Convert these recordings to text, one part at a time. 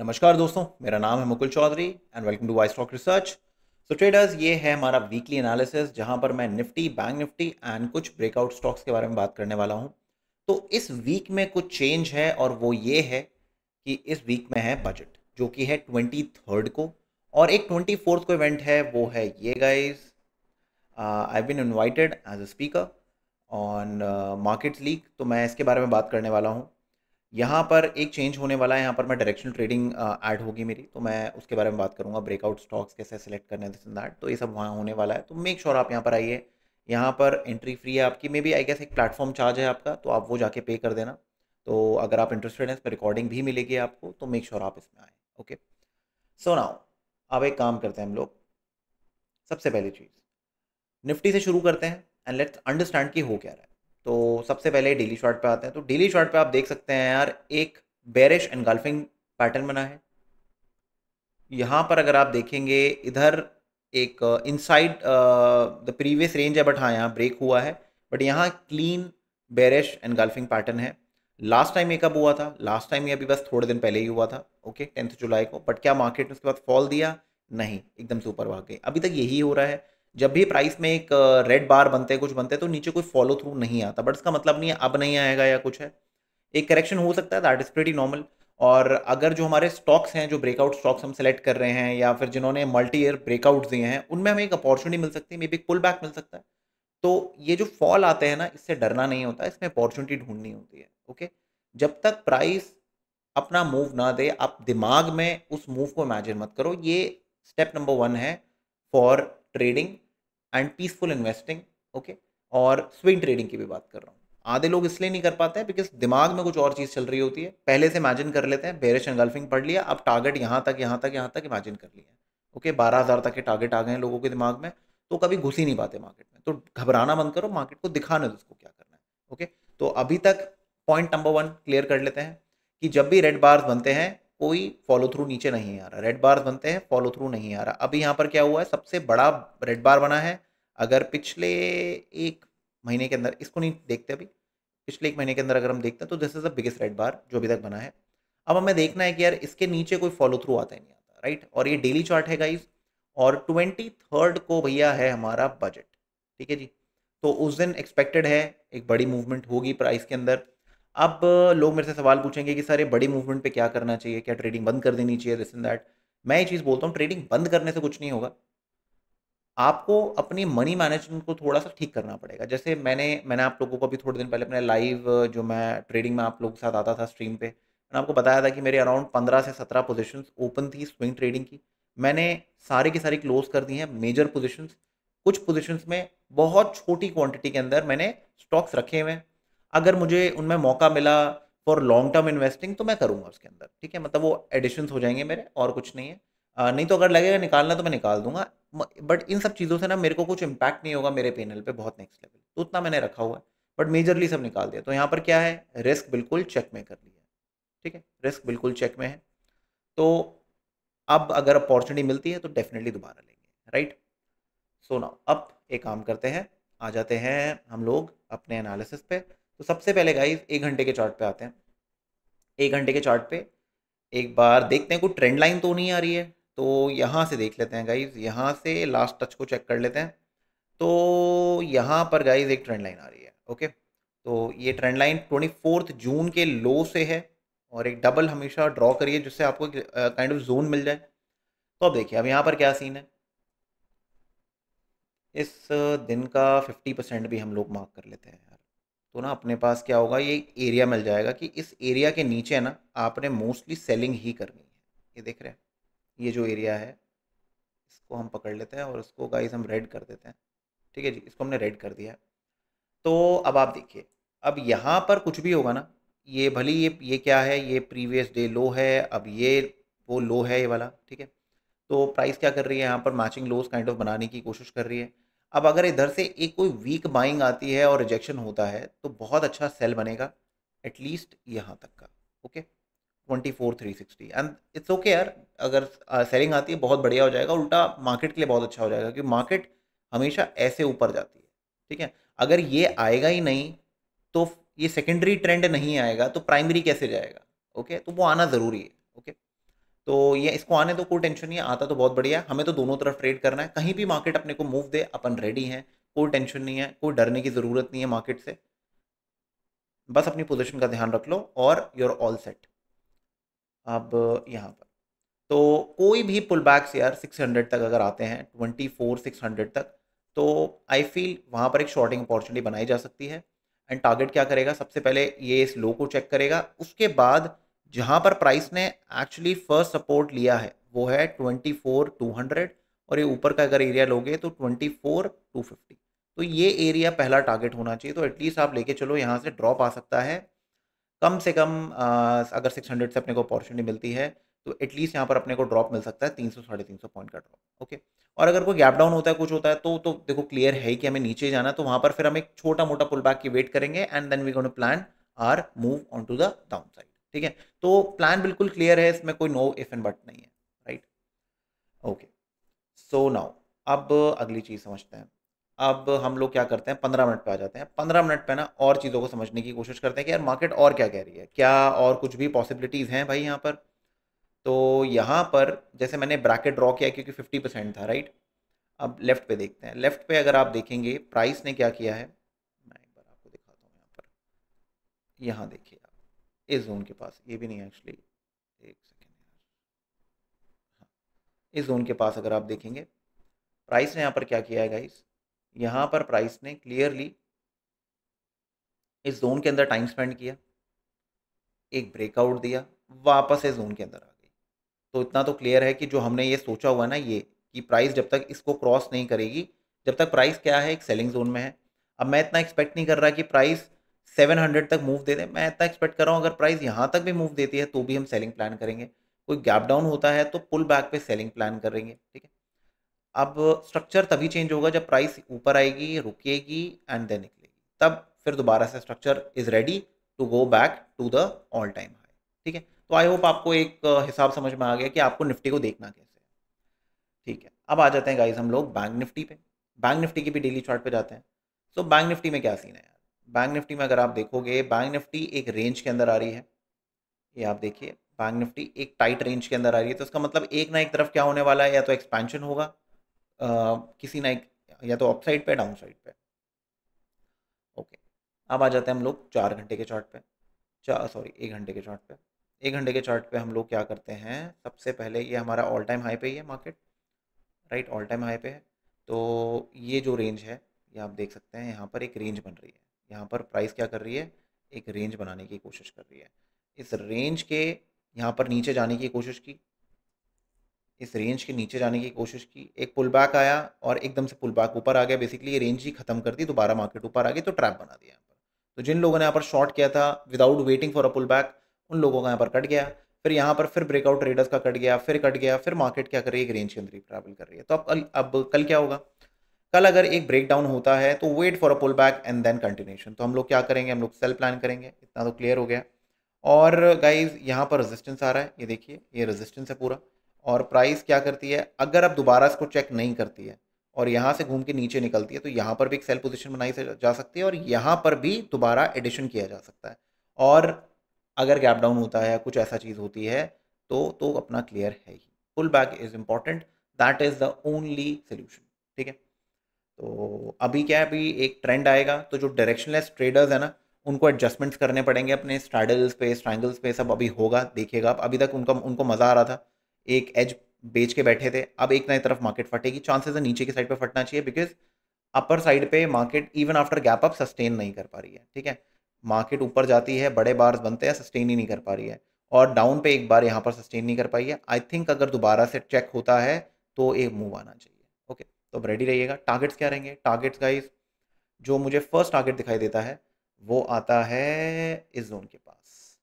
नमस्कार दोस्तों मेरा नाम है Mukul Chaudhary and welcome to Y stock research so traders ये है हमारा वीकली एनालिसिस जहां पर मैं निफ्टी बैंक निफ्टी एंड कुछ ब्रेकआउट स्टॉक्स के बारे में बात करने वाला हूं तो इस वीक में कुछ चेंज है और वो ये है कि इस वीक में है बजट जो कि है ट्वेंटी थर्ड को और एक ट्वेंटी फोर्थ को इवेंट है वो है ये guys I been invited as a speaker on market league तो मैं इसके बारे में बात करने वाला हूँ यहाँ पर एक चेंज होने वाला है यहाँ पर मैं डायरेक्शनल ट्रेडिंग ऐड होगी मेरी तो मैं उसके बारे में बात करूँगा ब्रेकआउट स्टॉक्स कैसे सेलेक्ट करने दिस एंड दैट तो ये सब वहाँ होने वाला है तो मेक श्योर sure आप यहाँ पर आइए यहाँ पर एंट्री फ्री है आपकी मे बी आई गैस एक प्लेटफॉर्म चार्ज है आपका तो आप वो जाके पे कर देना तो अगर आप इंटरेस्टेड हैं पर रिकॉर्डिंग भी मिलेगी आपको तो मेक श्योर sure आप इसमें आए ओके सो नाउ अब एक काम करते हैं हम लोग सबसे पहली चीज़ निफ्टी से शुरू करते हैं एंड लेट्स अंडरस्टैंड कि हो क्या रहा है तो सबसे पहले डेली शॉर्ट पे आते हैं तो डेली शॉर्ट पे आप देख सकते हैं यार एक बेरिश एनगल्फिंग पैटर्न बना है यहाँ पर अगर आप देखेंगे इधर एक इनसाइड द प्रीवियस रेंज है बट हाँ यहाँ ब्रेक हुआ है बट यहाँ क्लीन बेरिश एनगल्फिंग पैटर्न है लास्ट टाइम ये कब हुआ था लास्ट टाइम ये अभी बस थोड़े दिन पहले ही हुआ था ओके टेंथ जुलाई को बट क्या मार्केट ने उसके बाद फॉल दिया नहीं एकदम से ऊपर भाग गए अभी तक यही हो रहा है जब भी प्राइस में एक रेड बार बनते हैं कुछ बनते हैं तो नीचे कोई फॉलो थ्रू नहीं आता बट इसका मतलब नहीं है अब नहीं आएगा या कुछ है एक करेक्शन हो सकता है दैट इज़ प्रेटी नॉर्मल और अगर जो हमारे स्टॉक्स हैं जो ब्रेकआउट स्टॉक्स हम सेलेक्ट कर रहे हैं या फिर जिन्होंने मल्टी ईयर ब्रेकआउट दिए हैं उनमें हमें एक अपॉर्चुनिटी मिल सकती है मे बी पुल बैक मिल सकता है तो ये जो फॉल आते हैं ना इससे डरना नहीं होता इसमें अपॉर्चुनिटी ढूंढनी होती है ओके जब तक प्राइस अपना मूव ना दे आप दिमाग में उस मूव को इमेजिन मत करो ये स्टेप नंबर वन है for trading and peaceful investing okay और स्विंग ट्रेडिंग की भी बात कर रहा हूँ आधे लोग इसलिए नहीं कर पाते हैं बिकॉज दिमाग में कुछ और चीज़ चल रही होती है पहले से इमेजिन कर लेते हैं बेरिश एंगल्फिंग पढ़ लिया अब टारगेट यहाँ तक यहाँ तक यहाँ तक इमेजिन कर लिया ओके बारह हज़ार तक के टारगेट आ गए हैं लोगों के दिमाग में तो कभी घुस ही नहीं पाते मार्केट में तो घबराना बंद करो मार्केट को दिखाना तो उसको क्या करना है ओके तो अभी तक पॉइंट नंबर वन क्लियर कर लेते हैं कि जब भी रेड बार्स बनते हैं कोई फॉलो थ्रू नीचे नहीं आ रहा रेड बार बनते हैं फॉलो थ्रू नहीं आ रहा अभी यहाँ पर क्या हुआ है सबसे बड़ा रेड बार बना है अगर पिछले एक महीने के अंदर इसको नहीं देखते अभी पिछले एक महीने के अंदर अगर हम देखते हैं तो this is the biggest red bar जो अभी तक बना है अब हमें देखना है कि यार इसके नीचे कोई फॉलो थ्रू आता ही नहीं आता राइट और ये डेली चार्ट है गाइज और ट्वेंटी थर्ड को भैया है हमारा बजट ठीक है जी तो उस दिन एक्सपेक्टेड है एक बड़ी मूवमेंट होगी प्राइस के अंदर अब लोग मेरे से सवाल पूछेंगे कि सर ये बड़ी मूवमेंट पे क्या करना चाहिए क्या ट्रेडिंग बंद कर देनी चाहिए दिस इन दैट मैं ये चीज़ बोलता हूँ ट्रेडिंग बंद करने से कुछ नहीं होगा आपको अपनी मनी मैनेजमेंट को थोड़ा सा ठीक करना पड़ेगा जैसे मैंने मैंने आप लोगों को अभी थोड़े दिन पहले अपने लाइव जो मैं ट्रेडिंग में आप लोगों के साथ आता था स्ट्रीम पे मैंने आपको बताया था कि मेरे अराउंड पंद्रह से सत्रह पोजिशन ओपन थी स्विंग ट्रेडिंग की मैंने सारे की सारी क्लोज कर दी हैं मेजर पोजिशन कुछ पोजिशन में बहुत छोटी क्वांटिटी के अंदर मैंने स्टॉक्स रखे हुए हैं अगर मुझे उनमें मौका मिला फॉर लॉन्ग टर्म इन्वेस्टिंग तो मैं करूँगा उसके अंदर ठीक है मतलब वो एडिशन्स हो जाएंगे मेरे और कुछ नहीं है नहीं तो अगर लगेगा निकालना तो मैं निकाल दूंगा बट इन सब चीज़ों से ना मेरे को कुछ इम्पैक्ट नहीं होगा मेरे पेनल पे बहुत नेक्स्ट लेवल तो उतना मैंने रखा हुआ है बट मेजरली सब निकाल दिया तो यहाँ पर क्या है रिस्क बिल्कुल चेक में कर लिया ठीक है रिस्क बिल्कुल चेक में है तो अब अगर अपॉर्चुनिटी मिलती है तो डेफिनेटली दोबारा लेंगे राइट सो ना अब एक काम करते हैं आ जाते हैं हम लोग अपने एनालिसिस पे तो सबसे पहले गाइज एक घंटे के चार्ट पे आते हैं एक घंटे के चार्ट पे एक बार देखते हैं कोई ट्रेंड लाइन तो नहीं आ रही है तो यहाँ से देख लेते हैं गाइज यहाँ से लास्ट टच को चेक कर लेते हैं तो यहाँ पर गाइज एक ट्रेंड लाइन आ रही है ओके तो ये trend line twenty fourth June के लो से है और एक डबल हमेशा ड्रॉ करिए जिससे आपको काइंड ऑफ जोन मिल जाए तो अब देखिए अब यहाँ पर क्या सीन है इस दिन का फिफ्टी परसेंट भी हम लोग मार्क कर लेते हैं तो ना अपने पास क्या होगा ये एरिया मिल जाएगा कि इस एरिया के नीचे ना आपने मोस्टली सेलिंग ही करनी है ये देख रहे हैं ये जो एरिया है इसको हम पकड़ लेते हैं और इसको गाइस हम रेड कर देते हैं ठीक है जी इसको हमने रेड कर दिया है तो अब आप देखिए अब यहाँ पर कुछ भी होगा ना ये भली ये ये क्या है ये प्रीवियस डे लो है अब ये वो लो है ये वाला ठीक है तो प्राइस क्या कर रही है यहाँ पर मैचिंग लोस काइंड ऑफ बनाने की कोशिश कर रही है अब अगर इधर से एक कोई वीक बाइंग आती है और रिजेक्शन होता है तो बहुत अच्छा सेल बनेगा एटलीस्ट यहाँ तक का okay twenty four three sixty and it's okay यार अगर सेलिंग uh, आती है बहुत बढ़िया हो जाएगा उल्टा मार्केट के लिए बहुत अच्छा हो जाएगा क्योंकि मार्केट हमेशा ऐसे ऊपर जाती है ठीक है अगर ये आएगा ही नहीं तो ये सेकेंडरी ट्रेंड नहीं आएगा तो प्राइमरी कैसे जाएगा ओके okay? तो वो आना ज़रूरी है तो ये इसको आने तो कोई टेंशन नहीं है आता तो बहुत बढ़िया हमें तो दोनों तरफ ट्रेड करना है कहीं भी मार्केट अपने को मूव दे अपन रेडी हैं कोई टेंशन नहीं है कोई डरने की ज़रूरत नहीं है मार्केट से बस अपनी पोजिशन का ध्यान रख लो और यूर ऑल सेट अब यहाँ पर तो कोई भी पुल बैक्स यार 600 तक अगर आते हैं 24 600 तक तो आई फील वहाँ पर एक शॉर्टिंग अपॉर्चुनिटी बनाई जा सकती है एंड टारगेट क्या करेगा सबसे पहले ये इस लो को चेक करेगा उसके बाद जहाँ पर प्राइस ने एक्चुअली फर्स्ट सपोर्ट लिया है वो है ट्वेंटी फोर टू हंड्रेड और ये ऊपर का अगर एरिया लोगे तो ट्वेंटी फोर टू फिफ्टी तो ये एरिया पहला टारगेट होना चाहिए तो एटलीस्ट आप लेके चलो यहाँ से ड्रॉप आ सकता है कम से कम आ, अगर सिक्स हंड्रेड से अपने को अपॉर्चुनिटी मिलती है तो एटलीस्ट यहाँ पर अपने को ड्रॉप मिल सकता है तीन सौ साढ़े तीन सौ पॉइंट का ड्रॉप ओके और अगर कोई गैप डाउन होता है कुछ होता है तो तो देखो क्लियर है कि हमें नीचे जाना तो वहाँ पर फिर हम एक छोटा मोटा पुल बैक की वेट करेंगे and then we gonna plan or move on to the down side ठीक है तो प्लान बिल्कुल क्लियर है इसमें कोई नो इफ एंड बट नहीं है राइट ओके सो नाउ अब अगली चीज़ समझते हैं अब हम लोग क्या करते हैं पंद्रह मिनट पे आ जाते हैं पंद्रह मिनट पे ना और चीज़ों को समझने की कोशिश करते हैं कि यार मार्केट और क्या कह रही है क्या और कुछ भी पॉसिबिलिटीज़ हैं भाई यहाँ पर तो यहाँ पर जैसे मैंने ब्रैकेट ड्रॉ किया क्योंकि फिफ्टी परसेंट था राइट अब लेफ्ट पे देखते हैं लेफ्ट पे अगर आप देखेंगे प्राइस ने क्या किया है मैं एक बार आपको दिखाता हूँ यहाँ पर यहाँ देखिए इस जोन के पास ये भी नहीं है एक्चुअली एक सेकेंड हाँ इस जोन के पास अगर आप देखेंगे प्राइस ने यहाँ पर क्या किया है गाइस यहाँ पर प्राइस ने क्लियरली इस जोन के अंदर टाइम स्पेंड किया एक ब्रेकआउट दिया वापस इस जोन के अंदर आ गई तो इतना तो क्लियर है कि जो हमने ये सोचा हुआ है ना ये कि प्राइस जब तक इसको क्रॉस नहीं करेगी जब तक प्राइस क्या है एक सेलिंग जोन में है अब मैं इतना एक्सपेक्ट नहीं कर रहा कि प्राइस सेवन हंड्रेड तक मूव दे दें मैं इतना एक्सपेक्ट कर रहा हूँ अगर प्राइस यहाँ तक भी मूव देती है तो भी हम सेलिंग प्लान करेंगे कोई गैप डाउन होता है तो पुल बैक पे सेलिंग प्लान करेंगे ठीक है अब स्ट्रक्चर तभी चेंज होगा जब प्राइस ऊपर आएगी रुकेगी एंड देन निकलेगी तब फिर दोबारा से structure is ready to go back to the all time high ठीक है तो आई होप आपको एक हिसाब समझ में आ गया कि आपको निफ्टी को देखना कैसे है ठीक है अब आ जाते हैं गाइज हम लोग बैंक निफ्टी पे बैंक निफ्टी की भी डेली चार्ट पे जाते हैं सो बैंक निफ्टी में क्या सीन है बैंक निफ्टी में अगर आप देखोगे बैंक निफ्टी एक रेंज के अंदर आ रही है ये आप देखिए बैंक निफ्टी एक टाइट रेंज के अंदर आ रही है तो उसका मतलब एक ना एक तरफ क्या होने वाला है या तो एक्सपेंशन होगा आ, किसी ना एक या तो अपसाइड पे डाउन साइड पे ओके अब आ जाते हैं हम लोग चार घंटे के चार्ट पे चार सॉरी एक घंटे के चार्ट पे एक घंटे के चार्ट पे हम लोग क्या करते हैं सबसे पहले ये हमारा ऑल टाइम हाई पे ही है market right all time high पे है तो ये जो रेंज है ये आप देख सकते हैं यहाँ पर एक रेंज बन रही है यहाँ पर प्राइस क्या कर रही है एक रेंज बनाने की कोशिश कर रही है इस रेंज के यहाँ पर नीचे जाने की कोशिश की इस रेंज के नीचे जाने की कोशिश की एक पुल बैक आया और एकदम से पुल बैक ऊपर आ गया बेसिकली ये रेंज ही खत्म कर दी दोबारा मार्केट ऊपर आ गई तो ट्रैप बना दिया यहाँ पर तो जिन लोगों ने यहाँ पर शॉर्ट किया था without waiting for a pull back उन लोगों का यहाँ पर कट गया फिर यहाँ पर फिर ब्रेकआउट ट्रेडर्स का कट गया फिर कट गया फिर मार्केट क्या कर रही है एक रेंज के अंदर ही ट्रैवल कर रही है तो अब अब कल क्या होगा कल अगर एक ब्रेक डाउन होता है तो wait for a pull back and then continuation तो हम लोग क्या करेंगे हम लोग सेल प्लान करेंगे इतना तो क्लियर हो गया और गाइज यहाँ पर रेजिस्टेंस आ रहा है ये देखिए ये रेजिस्टेंस है पूरा और प्राइस क्या करती है अगर आप दोबारा इसको चेक नहीं करती है और यहाँ से घूम के नीचे निकलती है तो यहाँ पर भी एक सेल पोजिशन बनाई जा सकती है और यहाँ पर भी दोबारा एडिशन किया जा सकता है और अगर गैप डाउन होता है कुछ ऐसा चीज़ होती है तो तो अपना क्लियर है ही pull back is important that is the only solution ठीक है तो अभी क्या है अभी एक ट्रेंड आएगा तो जो डायरेक्शनलेस ट्रेडर्स है ना उनको एडजस्टमेंट्स करने पड़ेंगे अपने स्ट्राइडल्स पे स्ट्रैंगल्स पे सब अभी होगा देखिएगा आप अभी तक उनका उनको मज़ा आ रहा था एक एज बेच के बैठे थे अब एक नई तरफ मार्केट फटेगी चांसेस है नीचे की साइड पे फटना चाहिए बिकॉज अपर साइड पे market even after gap up sustain नहीं कर पा रही है ठीक है मार्केट ऊपर जाती है बड़े बार्स बनते हैं सस्टेन ही नहीं कर पा रही है और डाउन पे एक बार यहाँ पर सस्टेन नहीं कर पाई है आई थिंक अगर दोबारा से चेक होता है तो एक मूव आना चाहिए तो अब रेडी रहिएगा टारगेट्स क्या रहेंगे टारगेट्स गाइज जो मुझे फर्स्ट टारगेट दिखाई देता है वो आता है इस जोन के पास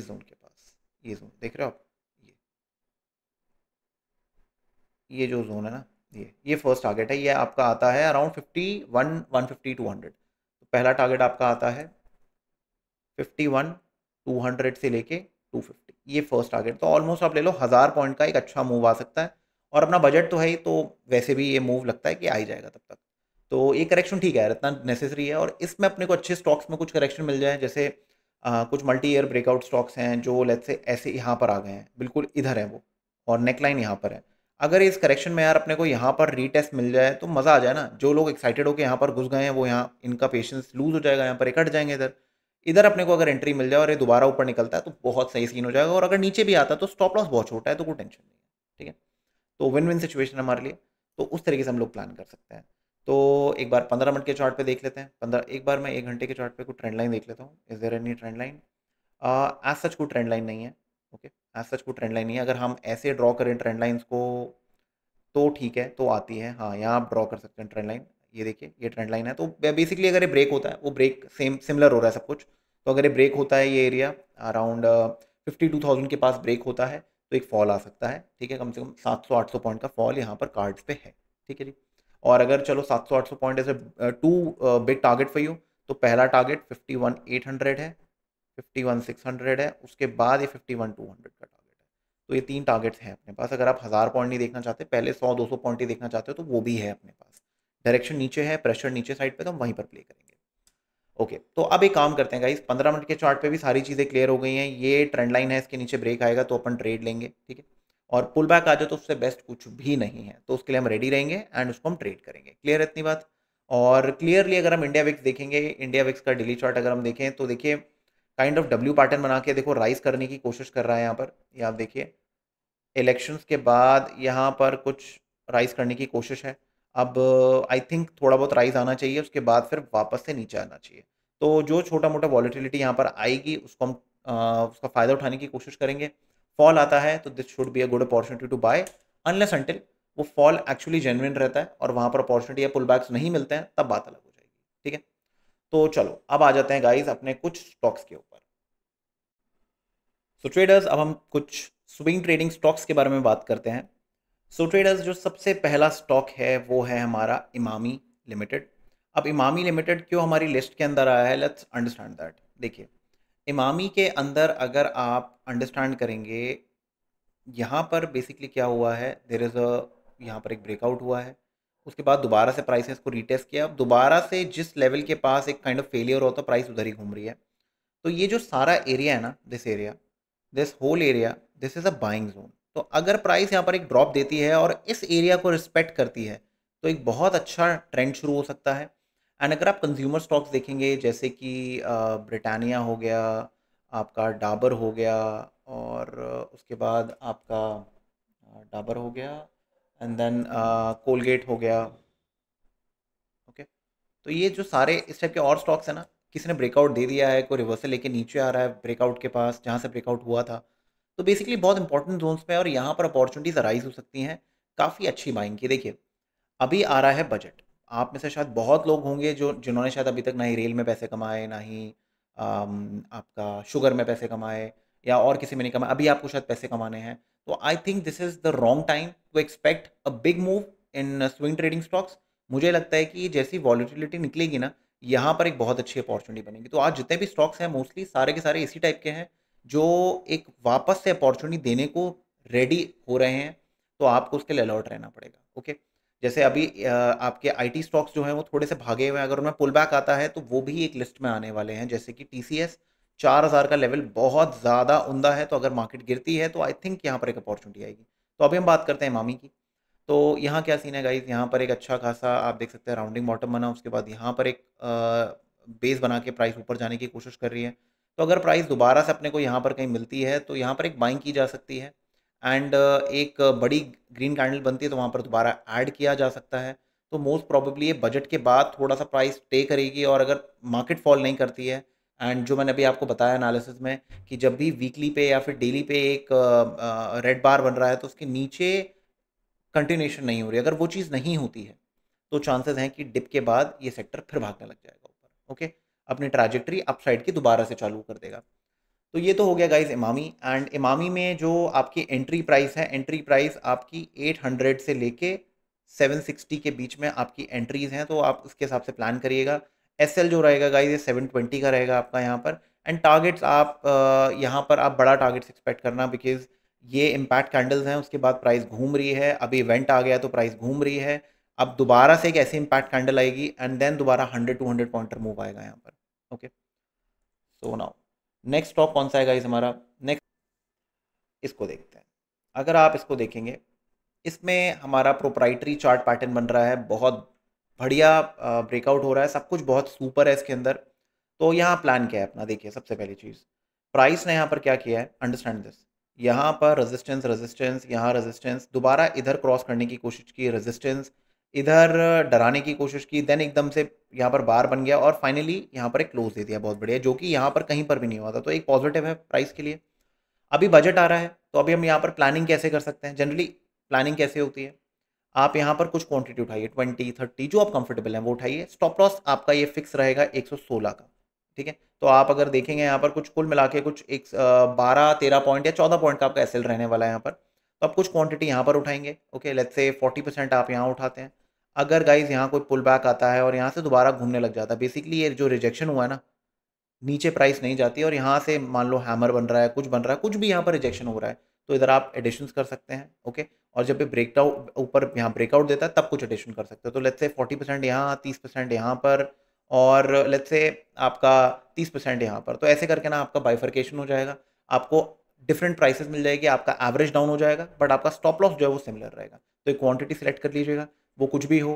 इस जोन के पास ये जोन देख रहे हो आप ये ये जो जोन है ना ये ये फर्स्ट टारगेट है ये आपका आता है around fifty one one fifty two hundred तो पहला टारगेट आपका आता है फिफ्टी वन टू हंड्रेड से लेके टू फिफ्टी ये फर्स्ट टारगेट तो ऑलमोस्ट आप ले लो हज़ार पॉइंट का एक अच्छा मूव आ सकता है और अपना बजट तो है ही तो वैसे भी ये मूव लगता है कि आ ही जाएगा तब तक तो ये करेक्शन ठीक है इतना नेसेसरी है और इसमें अपने को अच्छे स्टॉक्स में कुछ करेक्शन मिल जाए जैसे आ, कुछ मल्टी ईयर ब्रेकआउट स्टॉक्स हैं जो लेट से ऐसे यहाँ पर आ गए हैं बिल्कुल इधर हैं वो और नेकलाइन यहाँ पर है अगर इस करेक्शन में यार अपने को यहाँ पर रीटेस्ट मिल जाए तो मज़ा आ जाए ना जो लोग एक्साइटेड होकर यहाँ पर घुस गए हैं वो यहाँ इनका पेशेंस लूज़ हो जाएगा यहाँ पर इकट जाएंगे इधर इधर अपने को अगर एंट्री मिल जाए और ये दोबारा ऊपर निकलता है तो बहुत सही सीन हो जाएगा और अगर नीचे भी आता है तो स्टॉप लॉस बहुत छोटा है तो कोई टेंशन नहीं है ठीक है तो विन विन सिचुएशन हमारे लिए तो उस तरीके से हम लोग प्लान कर सकते हैं तो एक बार पंद्रह मिनट के चार्ट पे देख लेते हैं पंद्रह एक बार मैं एक घंटे के चार्ट पे कोई ट्रेंड लाइन देख लेता हूँ is there any trend line as such कोई ट्रेंड लाइन नहीं है ओके एज सच कोई ट्रेंड लाइन नहीं है अगर हम ऐसे ड्रॉ करें ट्रेंड लाइन्स को तो ठीक है तो आती है हाँ यहाँ आप ड्रॉ कर सकते हैं ट्रेंड लाइन ये देखिए ये ट्रेंड लाइन है तो बेसिकली अगर ये ब्रेक होता है वो ब्रेक सेम सिमिलर हो रहा है सब कुछ तो अगर ये ब्रेक होता है ये area around fifty two thousand के पास ब्रेक होता है तो एक फॉल आ सकता है ठीक है कम से कम 700-800 पॉइंट का फॉल यहाँ पर कार्ड्स पे है ठीक है जी और अगर चलो 700-800 पॉइंट ऐसे two big target for you तो पहला टारगेट हंड्रेड है हंड्रेड है उसके बाद ये हंड्रेड का टारगेट है तो ये तीन टारगेट्स हैं अपने पास अगर आप हज़ार पॉइंट नहीं देखना चाहते पहले सौ दो पॉइंट ही देखना चाहते हो तो वो भी है अपने पास डायरेक्शन नीचे है प्रेशर नीचे साइड पर तो हम वहीं पर प्ले करेंगे ओके okay, तो अब एक काम करते हैं गाइस पंद्रह मिनट के चार्ट पे भी सारी चीज़ें क्लियर हो गई हैं ये ट्रेंड लाइन है इसके नीचे ब्रेक आएगा तो अपन ट्रेड लेंगे ठीक है और पुल बैक आ जाए तो उससे बेस्ट कुछ भी नहीं है तो उसके लिए हम रेडी रहेंगे एंड उसको हम ट्रेड करेंगे क्लियर इतनी बात और क्लियरली अगर हम इंडिया विक्स देखेंगे इंडिया विक्स का डेली चार्ट अगर हम देखें तो देखिए काइंड ऑफ डब्ल्यू पैटर्न बना के देखो राइज करने की कोशिश कर रहा है यहाँ पर ये आप देखिए इलेक्शंस के बाद यहाँ पर कुछ राइज करने की कोशिश है अब आई थिंक थोड़ा बहुत राइज आना चाहिए उसके बाद फिर वापस से नीचे आना चाहिए तो जो छोटा मोटा वॉलीटिलिटी यहाँ पर आएगी उसको हम उसका फ़ायदा उठाने की कोशिश करेंगे फॉल आता है तो this should be a good opportunity to buy unless until वो फॉल एक्चुअली जेनविन रहता है और वहाँ पर अपॉर्चुनिटी या पुल बैक्स नहीं मिलते हैं तब बात अलग हो जाएगी ठीक है तो चलो अब आ जाते हैं गाइज अपने कुछ स्टॉक्स के ऊपर सो so, ट्रेडर्स अब हम कुछ स्विंग ट्रेडिंग स्टॉक्स के बारे में बात करते हैं सो so, ट्रेडर्स जो सबसे पहला स्टॉक है वो है हमारा इमामी लिमिटेड अब इमामी लिमिटेड क्यों हमारी लिस्ट के अंदर आया है लेट्स अंडरस्टैंड दैट देखिए इमामी के अंदर अगर आप अंडरस्टैंड करेंगे यहाँ पर बेसिकली क्या हुआ है देर इज़ अ यहाँ पर एक ब्रेकआउट हुआ है उसके बाद दोबारा से प्राइस ने इसको रीटेस्ट किया अब दोबारा से जिस लेवल के पास एक काइंड ऑफ फेलियर होता है प्राइस उधर ही घूम रही है तो ये जो सारा एरिया है ना this area this whole area this is a buying zone तो अगर प्राइस यहाँ पर एक ड्रॉप देती है और इस एरिया को रिस्पेक्ट करती है तो एक बहुत अच्छा ट्रेंड शुरू हो सकता है एंड अगर आप कंज्यूमर स्टॉक्स देखेंगे जैसे कि ब्रिटानिया हो गया आपका डाबर हो गया और उसके बाद आपका डाबर हो गया एंड देन कोलगेट हो गया ओके तो ये जो सारे इस टाइप के और स्टॉक्स हैं ना किसी ने ब्रेकआउट दे दिया है कोई रिवर्सल लेके नीचे आ रहा है ब्रेकआउट के पास जहाँ से ब्रेकआउट हुआ था तो बेसिकली बहुत इंपॉर्टेंट जोन्स में और यहाँ पर अपॉर्चुनिटीज़ अराइज हो सकती हैं काफ़ी अच्छी बाइंग की देखिए अभी आ रहा है बजट आप में से शायद बहुत लोग होंगे जो जिन्होंने शायद अभी तक ना ही रेल में पैसे कमाए ना ही आपका शुगर में पैसे कमाए या और किसी में नहीं कमाए अभी आपको शायद पैसे कमाने हैं तो I think this is the wrong time to expect a big move in swing trading stocks मुझे लगता है कि जैसी वॉलिटिलिटी निकलेगी ना यहाँ पर एक बहुत अच्छी अपॉर्चुनिटी बनेगी तो आज जितने भी स्टॉक्स हैं मोस्टली सारे के सारे इसी टाइप के हैं जो एक वापस से अपॉर्चुनिटी देने को रेडी हो रहे हैं तो आपको उसके लिए अलर्ट रहना पड़ेगा ओके okay? जैसे अभी आपके आईटी स्टॉक्स जो हैं वो थोड़े से भागे हुए हैं अगर उनमें पुल बैक आता है तो वो भी एक लिस्ट में आने वाले हैं जैसे कि टी सी चार हज़ार का लेवल बहुत ज़्यादा उमदा है तो अगर मार्केट गिरती है तो आई थिंक यहाँ पर एक अपॉर्चुनिटी आएगी तो अभी हम बात करते हैं मामी की तो यहाँ क्या सीन है गाइज यहाँ पर एक अच्छा खासा आप देख सकते हैं राउंडिंग बॉटम बना उसके बाद यहाँ पर एक बेस बना के प्राइस ऊपर जाने की कोशिश कर रही है तो अगर प्राइस दोबारा से अपने को यहाँ पर कहीं मिलती है तो यहाँ पर एक बाइंग की जा सकती है एंड uh, एक uh, बड़ी ग्रीन कैंडल बनती है तो वहाँ पर दोबारा ऐड किया जा सकता है तो मोस्ट प्रॉबली ये बजट के बाद थोड़ा सा प्राइस स्टे करेगी और अगर मार्केट फॉल नहीं करती है एंड जो मैंने अभी आपको बताया एनालिसिस में कि जब भी वीकली पे या फिर डेली पे एक रेड uh, बार बन रहा है तो उसके नीचे कंटिन्यूशन नहीं हो रही अगर वो चीज़ नहीं होती है तो चांसेस हैं कि डिप के बाद ये सेक्टर फिर भागने लग जाएगा ऊपर ओके अपनी ट्राजेक्ट्री अपसाइड की दोबारा से चालू कर देगा तो ये तो हो गया गाइज इमामी एंड इमामी में जो आपकी एंट्री प्राइस है एंट्री प्राइस आपकी 800 से लेके 760 के बीच में आपकी एंट्रीज हैं तो आप उसके हिसाब से प्लान करिएगा एस जो रहेगा गाइज ये सेवन ट्वेंटी का रहेगा आपका यहाँ पर एंड टारगेट्स आप यहाँ पर आप बड़ा टारगेट्स एक्सपेक्ट करना बिकॉज ये इम्पैक्ट कैंडल्स हैं उसके बाद प्राइस घूम रही है अभी इवेंट आ गया तो प्राइस घूम रही है अब दोबारा से एक ऐसी इम्पैक्ट कैंडल आएगी एंड देन दोबारा hundred two hundred pointer move आएगा यहाँ पर okay so now next stock कौन सा है गाइज हमारा नेक्स्ट इसको देखते हैं अगर आप इसको देखेंगे इसमें हमारा प्रोप्राइटरी चार्ट पैटर्न बन रहा है बहुत बढ़िया ब्रेकआउट हो रहा है सब कुछ बहुत सुपर है इसके अंदर तो यहाँ प्लान क्या है अपना देखिए सबसे पहली चीज़ प्राइस ने यहाँ पर क्या किया है अंडरस्टैंड दिस यहाँ पर रेजिस्टेंस रेजिस्टेंस यहाँ रेजिस्टेंस दोबारा इधर क्रॉस करने की कोशिश की रेजिस्टेंस इधर डराने की कोशिश की देन एकदम से यहाँ पर बार बन गया और फाइनली यहाँ पर एक क्लोज दे दिया बहुत बढ़िया जो कि यहाँ पर कहीं पर भी नहीं हुआ था तो एक पॉजिटिव है प्राइस के लिए अभी बजट आ रहा है तो अभी हम यहाँ पर प्लानिंग कैसे कर सकते हैं जनरली प्लानिंग कैसे होती है आप यहाँ पर कुछ क्वांटिटी उठाइए ट्वेंटी थर्टी जो आप कंफर्टेबल हैं वो उठाइए स्टॉप लॉस आपका ये फिक्स रहेगा एक सौ सोलह का ठीक है तो आप अगर देखेंगे यहाँ पर कुछ कुल मिला के कुछ एक बारह तेरह पॉइंट या चौदह पॉइंट का आपका एस रहने वाला है यहाँ पर तो आप कुछ क्वांटिटी यहाँ पर उठाएंगे okay let's say forty percent आप यहाँ उठाते हैं अगर गाइज यहाँ कोई पुल बैक आता है और यहाँ से दोबारा घूमने लग जाता है बेसिकली ये जो रिजेक्शन हुआ है ना नीचे प्राइस नहीं जाती और यहाँ से मान लो हैमर बन रहा है कुछ बन रहा है कुछ भी यहाँ पर रिजेक्शन हो रहा है तो इधर आप एडिशन कर सकते हैं ओके और जब ये ब्रेकडाउट ऊपर यहाँ ब्रेकआउट देता है तब कुछ एडिशन कर सकते हो तो लेट्स से फोर्टी परसेंट यहाँ तीस परसेंट यहाँ पर और लेट्स से आपका तीस परसेंट यहाँ पर तो ऐसे करके ना आपका बाइफर्केशन हो जाएगा आपको डिफरेंट प्राइसेस मिल जाएगी आपका एवरेज डाउन हो जाएगा बट आपका स्टॉप लॉस जो है वो सिमिलर रहेगा तो एक क्वांटिटी सेलेक्ट कर लीजिएगा वो कुछ भी हो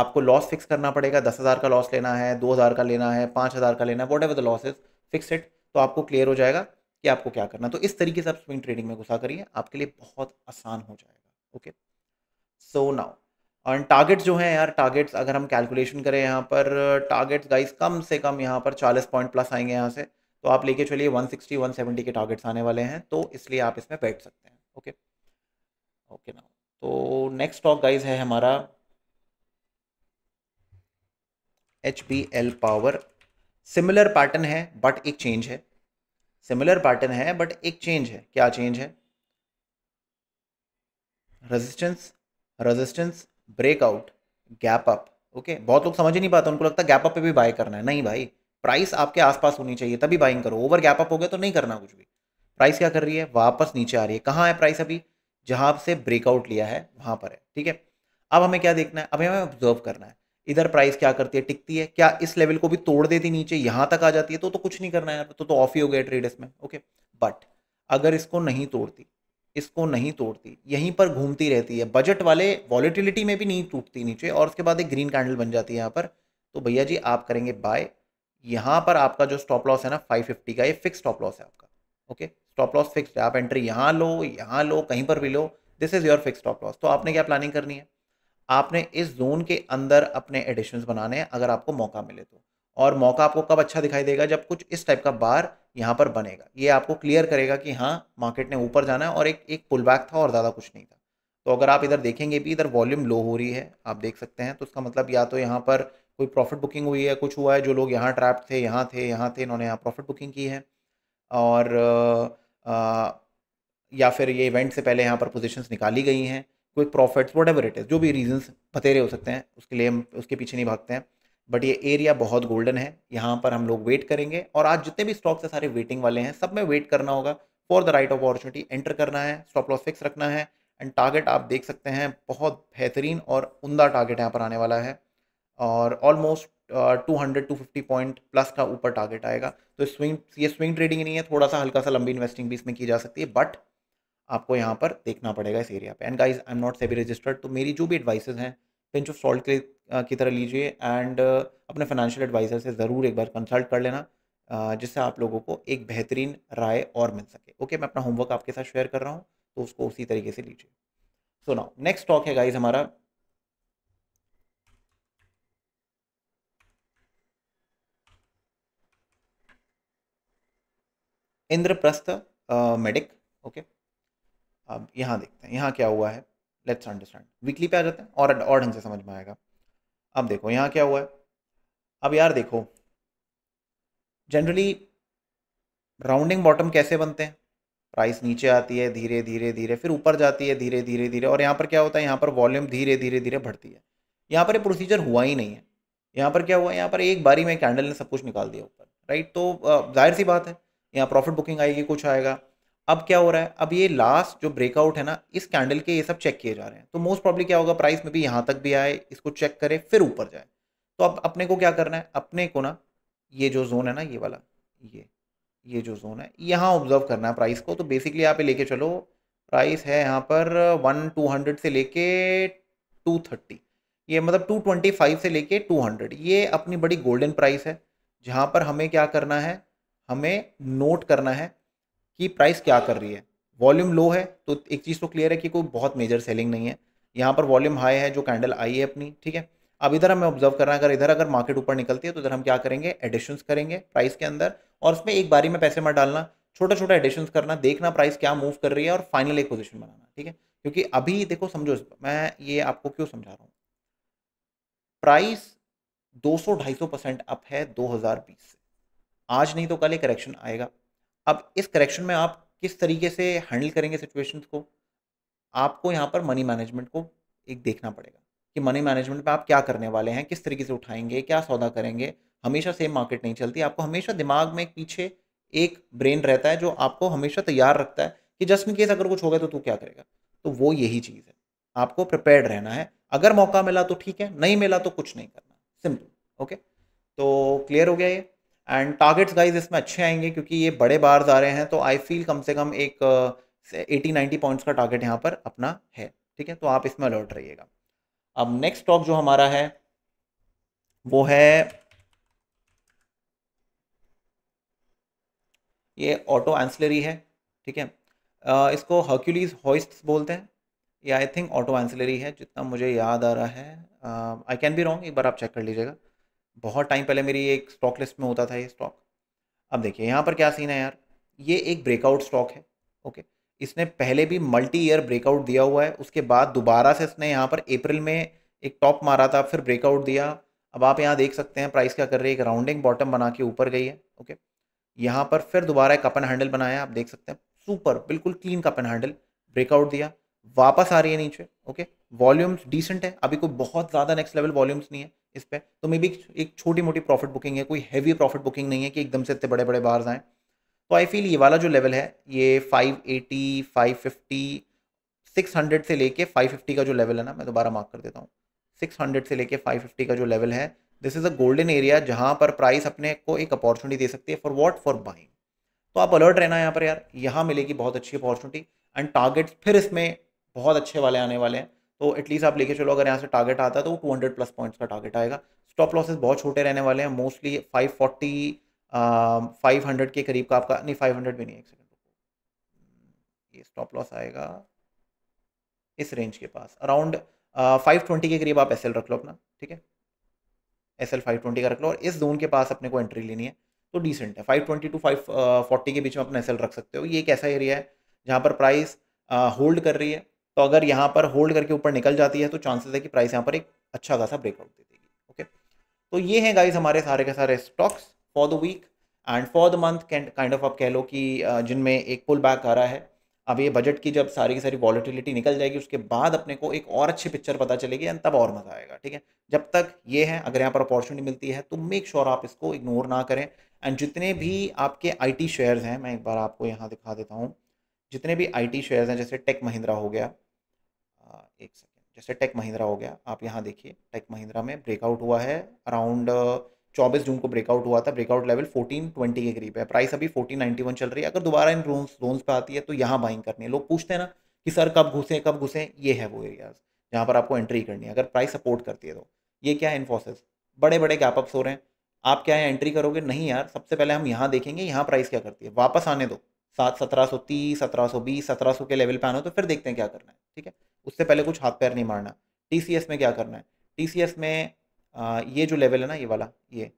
आपको लॉस फिक्स करना पड़ेगा दस हज़ार का लॉस लेना है दो हज़ार का लेना है पाँच हज़ार का लेना है whatever the loss is fix it तो आपको क्लियर हो जाएगा कि आपको क्या करना तो इस तरीके से आप स्विंग ट्रेडिंग में घुसा करिए आपके लिए बहुत आसान हो जाएगा okay so now and targets जो हैं यार टारगेट्स अगर हम कैलकुलेशन करें यहाँ पर टारगेट्स गाइस कम से कम यहाँ पर चालीस पॉइंट प्लस आएंगे यहाँ से तो आप लेके चलिए वन सिक्सटी वन सेवेंटी के टारगेट्स आने वाले हैं तो इसलिए आप इसमें बैठ सकते हैं ओके ओके ना तो नेक्स्ट स्टॉक गाइज है हमारा H B L power similar pattern है बट एक चेंज है सिमिलर पैटर्न है बट एक चेंज है क्या चेंज है resistance resistance breakout gap up okay बहुत लोग समझ ही नहीं पाते उनको लगता है गैप अप पे भी बाय करना है नहीं भाई प्राइस आपके आसपास होनी चाहिए तभी बाइंग करो ओवर गैप अप हो गया तो नहीं करना कुछ भी प्राइस क्या कर रही है वापस नीचे आ रही है कहाँ है प्राइस अभी जहाँ से ब्रेकआउट लिया है वहां पर है ठीक है अब हमें क्या देखना है अभी हमें ऑब्जर्व करना है इधर प्राइस क्या करती है टिकती है क्या इस लेवल को भी तोड़ देती नीचे यहाँ तक आ जाती है तो तो कुछ नहीं करना है तो तो ऑफ ही हो गया ट्रेड इसमें ओके बट अगर इसको नहीं तोड़ती इसको नहीं तोड़ती यहीं पर घूमती रहती है बजट वाले वॉलिटिलिटी में भी नहीं टूटती नीचे और उसके बाद एक ग्रीन कैंडल बन जाती है यहाँ पर तो भैया जी आप करेंगे बाय यहाँ पर आपका जो स्टॉप लॉस है ना फाइव का ये फिक्स स्टॉप लॉस है आपका ओके स्टॉप लॉस फिक्स है आप एंट्री यहाँ लो यहाँ लो कहीं पर भी low this is your fix stop loss तो आपने क्या प्लानिंग करनी है आपने इस जोन के अंदर अपने एडिशन बनाने हैं अगर आपको मौका मिले तो और मौका आपको कब अच्छा दिखाई देगा जब कुछ इस टाइप का बार यहाँ पर बनेगा ये आपको क्लियर करेगा कि हाँ मार्केट ने ऊपर जाना है और एक एक पुल बैक था और ज़्यादा कुछ नहीं था तो अगर आप इधर देखेंगे भी इधर वॉल्यूम लो हो रही है आप देख सकते हैं तो उसका मतलब या तो यहाँ पर कोई प्रॉफिट बुकिंग हुई है कुछ हुआ है जो लोग यहाँ ट्रैप थे यहाँ थे यहाँ थे इन्होंने यहाँ प्रॉफिट बुकिंग की है और आ, या फिर ये इवेंट से पहले यहाँ पर पोजिशन निकाली गई हैं कोई profits whatever it is जो भी रीजंस बतेरे हो सकते हैं उसके लिए हम उसके पीछे नहीं भागते हैं बट ये एरिया बहुत गोल्डन है यहाँ पर हम लोग वेट करेंगे और आज जितने भी स्टॉक्स हैं सारे वेटिंग वाले हैं सब में वेट करना होगा for the right opportunity enter करना है स्टॉप लॉस फिक्स रखना है एंड टारगेट आप देख सकते हैं बहुत बेहतरीन और उमदा टारगेट यहाँ पर आने वाला है और almost two hundred two fifty point plus का ऊपर टारगेट आएगा तो स्विंग ये स्विंग ट्रेडिंग नहीं है थोड़ा सा हल्का सा लंबी इन्वेस्टिंग भी इसमें की जा सकती है बट आपको यहाँ पर देखना पड़ेगा इस एरिया पे and guys I am not SEBI registered तो मेरी जो भी एडवाइसेज हैं पिंच ऑफ सॉल्ट के की तरह लीजिए एंड अपने फाइनेंशियल एडवाइज़र से ज़रूर एक बार कंसल्ट कर लेना जिससे आप लोगों को एक बेहतरीन राय और मिल सके ओके मैं अपना होमवर्क आपके साथ शेयर कर रहा हूँ तो उसको उसी तरीके से लीजिए सो नाउ नेक्स्ट टॉक है गाइज हमारा इंद्रप्रस्थ मेडिक ओके अब यहाँ देखते हैं यहाँ क्या हुआ है लेट्स अंडरस्टैंड वीकली पे आ जाते हैं और और ढंग से समझ में आएगा अब देखो यहाँ क्या हुआ है अब यार देखो जनरली राउंडिंग बॉटम कैसे बनते हैं प्राइस नीचे आती है धीरे धीरे धीरे फिर ऊपर जाती है धीरे धीरे धीरे और यहाँ पर क्या होता है यहाँ पर वॉल्यूम धीरे धीरे धीरे बढ़ती है यहाँ पर ये प्रोसीजर हुआ ही नहीं है यहाँ पर क्या हुआ यहाँ पर एक बारी में कैंडल ने सब कुछ निकाल दिया ऊपर राइट तो जाहिर सी बात है यहाँ प्रॉफिट बुकिंग आएगी कुछ आएगा अब क्या हो रहा है अब ये लास्ट जो ब्रेकआउट है ना इस कैंडल के ये सब चेक किए जा रहे हैं तो मोस्ट प्रॉब्ली क्या होगा प्राइस में भी यहाँ तक भी आए इसको चेक करे फिर ऊपर जाए तो अब अपने को क्या करना है अपने को ना ये जो जोन है ना ये वाला ये ये जो जोन है यहाँ ऑब्जर्व करना है प्राइस को तो बेसिकली यहाँ पे लेके चलो प्राइस है यहाँ पर वन टू हंड्रेड से लेके टू थर्टी ये मतलब टू ट्वेंटी फाइव से लेके टू हंड्रेड ये अपनी बड़ी गोल्डन प्राइस है जहाँ पर हमें क्या करना है हमें नोट करना है कि प्राइस क्या कर रही है वॉल्यूम लो है तो एक चीज़ तो क्लियर है कि कोई बहुत मेजर सेलिंग नहीं है यहाँ पर वॉल्यूम हाई है जो कैंडल आई है अपनी ठीक है अब इधर हमें ऑब्जर्व करना अगर इधर अगर मार्केट ऊपर निकलती है तो इधर हम क्या करेंगे एडिशंस करेंगे प्राइस के अंदर और उसमें एक बारी में पैसे मत डालना छोटा छोटा एडिशंस करना देखना प्राइस क्या मूव कर रही है और फाइनल एक पोजिशन बनाना ठीक है क्योंकि अभी देखो समझो मैं ये आपको क्यों समझा रहा हूँ प्राइस दो सौ परसेंट अप है दो से आज नहीं तो कल एक करेक्शन आएगा अब इस करेक्शन में आप किस तरीके से हैंडल करेंगे सिचुएशंस को आपको यहाँ पर मनी मैनेजमेंट को एक देखना पड़ेगा कि मनी मैनेजमेंट पे आप क्या करने वाले हैं किस तरीके से उठाएंगे क्या सौदा करेंगे हमेशा सेम मार्केट नहीं चलती आपको हमेशा दिमाग में पीछे एक ब्रेन रहता है जो आपको हमेशा तैयार रखता है कि जस्ट इन केस अगर कुछ हो गया तो तू क्या करेगा तो वो यही चीज़ है आपको प्रिपेयर्ड रहना है अगर मौका मिला तो ठीक है नहीं मिला तो कुछ नहीं करना सिंपल ओके तो क्लियर हो गया ये एंड टारगेट्स गाइज इसमें अच्छे आएंगे क्योंकि ये बड़े बार्स आ रहे हैं तो आई फील कम से कम एक एटी नाइन्टी पॉइंट्स का टारगेट यहाँ पर अपना है ठीक है तो आप इसमें अलर्ट रहिएगा अब नेक्स्ट स्टॉक जो हमारा है वो है ये ऑटो एंसलरी है ठीक है uh, इसको हर्क्यूलीज हॉइस्ट बोलते हैं ये आई थिंक ऑटो एंसलरी है जितना मुझे याद आ रहा है आई कैन बी रॉन्ग एक बार आप चेक कर लीजिएगा बहुत टाइम पहले मेरी एक स्टॉक लिस्ट में होता था ये स्टॉक अब देखिए यहाँ पर क्या सीन है यार ये एक ब्रेकआउट स्टॉक है ओके इसने पहले भी मल्टी ईयर ब्रेकआउट दिया हुआ है उसके बाद दोबारा से इसने यहाँ पर अप्रैल में एक टॉप मारा था फिर ब्रेकआउट दिया अब आप यहाँ देख सकते हैं प्राइस क्या कर रही है एक राउंडिंग बॉटम बना के ऊपर गई है ओके यहाँ पर फिर दोबारा एक कपन हैंडल बनाया आप देख सकते हैं सुपर बिल्कुल क्लीन कपन हैंडल ब्रेकआउट दिया वापस आ रही है नीचे ओके वॉल्यूम्स डिसेंट है अभी कोई बहुत ज़्यादा नेक्स्ट लेवल वॉल्यूम्स नहीं है इस पर तो मे बी एक छोटी मोटी प्रॉफिट बुकिंग है कोई हैवी प्रॉफिट बुकिंग नहीं है कि एकदम से इतने बड़े बड़े बार्स आएँ तो आई फील ये वाला जो लेवल है ये five five eighty fifty six hundred से लेके फाइव फिफ्टी का जो लेवल है ना मैं दोबारा मार्क कर देता हूँ सिक्स हंड्रेड से लेके फिफ्टी का जो लेवल है this is a golden area जहाँ पर प्राइस अपने को एक अपॉर्चुनिटी दे सकती है फॉर वॉट फॉर बाइंग तो आप अलर्ट रहना यहाँ पर यार यहाँ मिलेगी बहुत अच्छी अपॉर्चुनिटी एंड टारगेट्स फिर इसमें बहुत अच्छे वाले आने वाले हैं तो एटलीस्ट आप लेके चलो अगर यहाँ से टारगेट आता है तो वो टू हंड्रेड प्लस पॉइंट्स का टारगेट आएगा स्टॉप लॉसेस बहुत छोटे रहने वाले हैं mostly five forty five hundred के करीब का आपका नहीं फाइव हंड्रेड भी नहीं एक सेकंड ये स्टॉप लॉस आएगा इस रेंज के पास अराउंड फाइव ट्वेंटी के करीब आप एस रख लो अपना ठीक है एस एल फाइव ट्वेंटी का रख लो और इस जोन के पास अपने को एंट्री लेनी है तो डिसेंट है five twenty two five forty के बीच में अपना एस रख सकते हो ये एक ऐसा एरिया है जहाँ पर प्राइस होल्ड कर रही है तो अगर यहाँ पर होल्ड करके ऊपर निकल जाती है तो चांसेस है कि प्राइस यहाँ पर एक अच्छा खासा ब्रेकआउट दे देगी ओके तो ये हैं गाइज हमारे सारे के सारे stocks for the week and for the month kind of आप कह लो कि जिनमें एक पुल बैक आ रहा है अब ये बजट की जब सारी की सारी वॉलिटिलिटी निकल जाएगी उसके बाद अपने को एक और अच्छी पिक्चर पता चलेगी एंड तब और मज़ा आएगा ठीक है जब तक ये है अगर यहाँ पर अपॉर्चुनिटी मिलती है तो मेक श्योर sure आप इसको इग्नोर ना करें एंड जितने भी आपके आईटी शेयर्स हैं मैं एक बार आपको यहाँ दिखा देता हूँ जितने भी आईटी शेयर्स हैं जैसे टेक महिंद्रा हो गया हाँ, एक सेकेंड जैसे टेक महिंद्रा हो गया आप यहाँ देखिए टेक महिंद्रा में ब्रेकआउट हुआ है अराउंड uh, चौबीस जून को ब्रेकआउट हुआ था ब्रेकआउट लेवल फोर्टीन ट्वेंटी के करीब है प्राइस अभी फोर्टीन नाइन्टी वन चल रही है अगर दोबारा इन जोन्स रोन्स पर आती है तो यहाँ बाइंग करनी है लोग पूछते हैं ना कि सर कब घुसें कब घुसें ये है वो एरियाज जहाँ पर आपको एंट्री करनी है अगर प्राइस सपोर्ट करती है तो ये क्या है इन्फोसिस बड़े बड़े गैपअप्स हो रहे हैं आप क्या है एंट्री करोगे नहीं यार सबसे पहले हम यहाँ देखेंगे यहाँ प्राइस क्या करती है वापस आने दो सात सत्रह सौ तीस सत्रह सौ बीस सत्रह सौ के लेवल पे आना तो फिर देखते हैं क्या करना है ठीक है उससे पहले कुछ हाथ पैर नहीं मारना टी में क्या करना है टी में आ, ये जो लेवल है ना ये वाला ये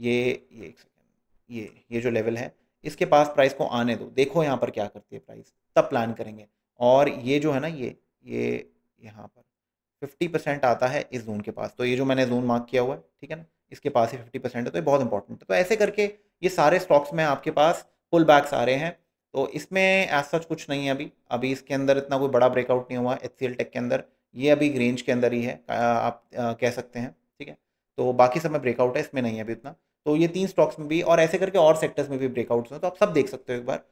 ये ये एक सेकेंड ये ये जो लेवल है इसके पास प्राइस को आने दो देखो यहाँ पर क्या करती है प्राइस तब प्लान करेंगे और ये जो है ना ये ये यहाँ पर फिफ्टी परसेंट आता है इस जोन के पास तो ये जो मैंने जोन मार्क किया हुआ है ठीक है ना इसके पास ही फिफ्टी परसेंट है तो ये बहुत इंपॉर्टेंट है तो ऐसे करके ये सारे स्टॉक्स में आपके पास पुल बैक्स आ रहे हैं तो इसमें सच कुछ नहीं है अभी अभी इसके अंदर इतना कोई बड़ा ब्रेकआउट नहीं हुआ एच टेक के अंदर ये अभी रेंज के अंदर ही है आप कह सकते हैं ठीक है तो बाकी सब में ब्रेकआउट है इसमें नहीं है अभी इतना तो ये तीन स्टॉक्स में भी और ऐसे करके और सेक्टर्स में भी ब्रेकआउट्स हैं तो आप सब देख सकते हो एक बार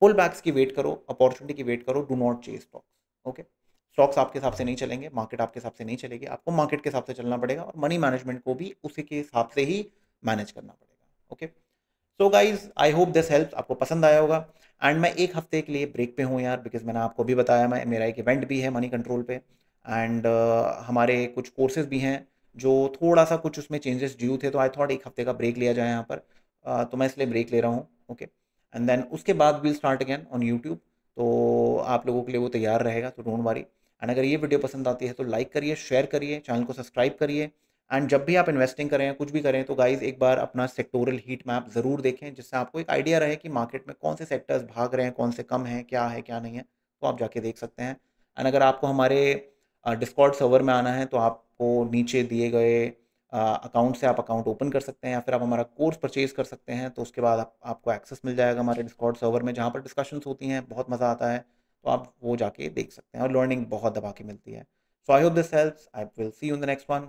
पुल बैक्स की वेट करो अपॉर्चुनिटी की वेट करो do not chase stocks okay stocks आपके हिसाब से नहीं चलेंगे मार्केट आपके हिसाब से नहीं चलेगी आपको मार्केट के हिसाब से चलना पड़ेगा और मनी मैनेजमेंट को भी उसी के हिसाब से ही मैनेज करना पड़ेगा okay so guys I hope this help आपको पसंद आया होगा एंड मैं एक हफ्ते के लिए ब्रेक पे हूँ यार बिकॉज मैंने आपको भी बताया मैं मेरा एक इवेंट भी है मनी कंट्रोल पे एंड uh, हमारे कुछ कोर्सेज भी हैं जो थोड़ा सा कुछ उसमें चेंजेस ड्यू थे तो आई थॉट एक हफ्ते का ब्रेक लिया जाए यहाँ पर uh, तो मैं इसलिए ब्रेक ले रहा हूँ ओके एंड देन उसके बाद will start again on YouTube तो आप लोगों के लिए वो तैयार रहेगा तो डोंट वारी एंड अगर ये वीडियो पसंद आती है तो लाइक करिए शेयर करिए चैनल को सब्सक्राइब करिए एंड जब भी आप इन्वेस्टिंग करें कुछ भी करें तो गाइज एक बार अपना सेक्टोरल हीट मैप ज़रूर देखें जिससे आपको एक आइडिया रहे कि मार्केट में कौन से सेक्टर्स भाग रहे हैं कौन से कम हैं क्या है क्या नहीं है तो आप जाके देख सकते हैं एंड अगर आपको हमारे डिस्कॉर्ड सर्वर में आना है तो आपको नीचे दिए गए अकाउंट से आप अकाउंट ओपन कर सकते हैं या फिर आप हमारा कोर्स परचेज कर सकते हैं तो उसके बाद आप, आपको एक्सेस मिल जाएगा हमारे डिस्कॉर्ड सर्वर में जहाँ पर डिस्कशंस होती हैं बहुत मज़ा आता है तो आप वो जाके देख सकते हैं और लर्निंग बहुत दबा के मिलती है so I hope this helps I will see you in the next one